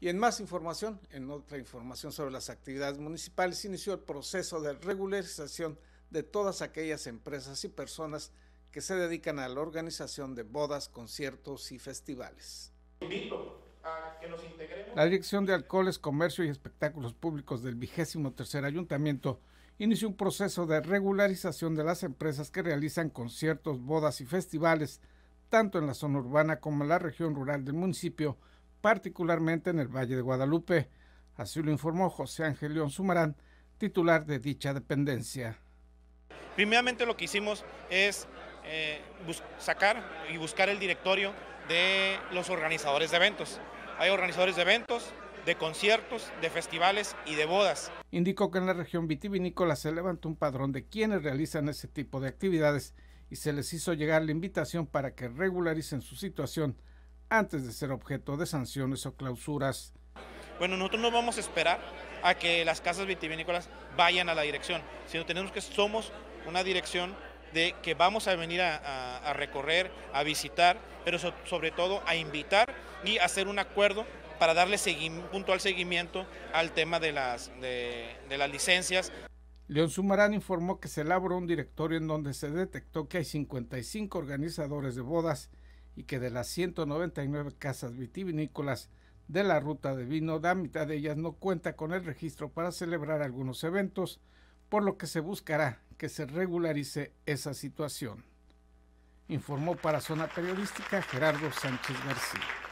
Y en más información, en otra información sobre las actividades municipales, inició el proceso de regularización de todas aquellas empresas y personas que se dedican a la organización de bodas, conciertos y festivales. La Dirección de Alcoholes, Comercio y Espectáculos Públicos del vigésimo tercer ayuntamiento inició un proceso de regularización de las empresas que realizan conciertos, bodas y festivales, tanto en la zona urbana como en la región rural del municipio, particularmente en el Valle de Guadalupe. Así lo informó José Ángel León Sumarán, titular de dicha dependencia. Primeramente lo que hicimos es eh, sacar y buscar el directorio de los organizadores de eventos. Hay organizadores de eventos, de conciertos, de festivales y de bodas. Indicó que en la región vitivinícola se levantó un padrón de quienes realizan ese tipo de actividades y se les hizo llegar la invitación para que regularicen su situación antes de ser objeto de sanciones o clausuras. Bueno, nosotros no vamos a esperar a que las casas vitivinícolas vayan a la dirección, sino tenemos que somos una dirección de que vamos a venir a, recorrer, a visitar, pero sobre todo a invitar y hacer un acuerdo para darle puntual seguimiento al tema de las, de las licencias. León Sumarán informó que se elaboró un directorio en donde se detectó que hay 55 organizadores de bodas y que de las 199 casas vitivinícolas de la ruta de vino, la mitad de ellas no cuenta con el registro para celebrar algunos eventos, por lo que se buscará que se regularice esa situación. Informó para Zona Periodística Gerardo Sánchez García.